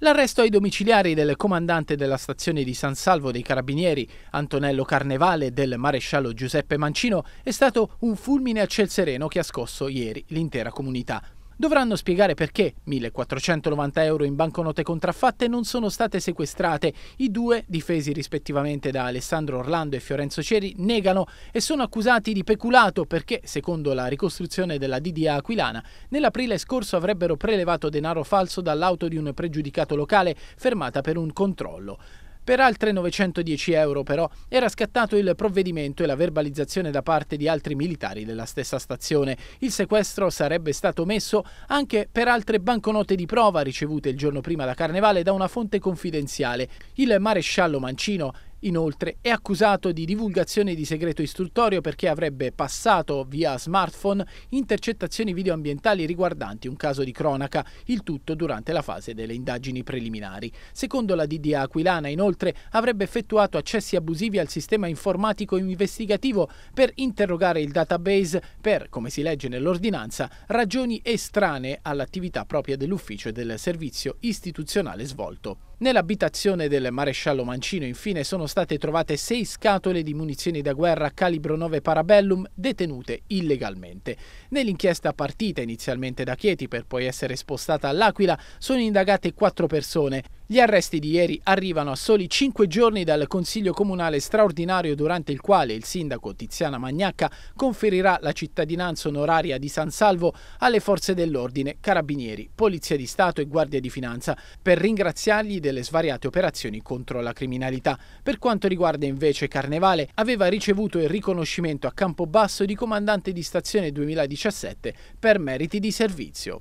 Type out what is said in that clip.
L'arresto ai domiciliari del comandante della stazione di San Salvo dei Carabinieri, Antonello Carnevale, e del maresciallo Giuseppe Mancino è stato un fulmine a ciel sereno che ha scosso ieri l'intera comunità dovranno spiegare perché 1.490 euro in banconote contraffatte non sono state sequestrate. I due, difesi rispettivamente da Alessandro Orlando e Fiorenzo Ceri, negano e sono accusati di peculato perché, secondo la ricostruzione della DDA Aquilana, nell'aprile scorso avrebbero prelevato denaro falso dall'auto di un pregiudicato locale fermata per un controllo. Per altre 910 euro però era scattato il provvedimento e la verbalizzazione da parte di altri militari della stessa stazione. Il sequestro sarebbe stato messo anche per altre banconote di prova ricevute il giorno prima da Carnevale da una fonte confidenziale. Il maresciallo Mancino Inoltre è accusato di divulgazione di segreto istruttorio perché avrebbe passato via smartphone intercettazioni videoambientali riguardanti un caso di cronaca, il tutto durante la fase delle indagini preliminari. Secondo la DDA Aquilana inoltre avrebbe effettuato accessi abusivi al sistema informatico investigativo per interrogare il database per, come si legge nell'ordinanza, ragioni estranee all'attività propria dell'ufficio e del servizio istituzionale svolto. Nell'abitazione del maresciallo Mancino infine sono state trovate sei scatole di munizioni da guerra calibro 9 Parabellum detenute illegalmente. Nell'inchiesta partita inizialmente da Chieti per poi essere spostata all'Aquila sono indagate quattro persone gli arresti di ieri arrivano a soli 5 giorni dal Consiglio Comunale straordinario durante il quale il sindaco Tiziana Magnacca conferirà la cittadinanza onoraria di San Salvo alle forze dell'ordine, carabinieri, polizia di Stato e guardia di finanza per ringraziargli delle svariate operazioni contro la criminalità. Per quanto riguarda invece Carnevale, aveva ricevuto il riconoscimento a Campobasso di comandante di stazione 2017 per meriti di servizio.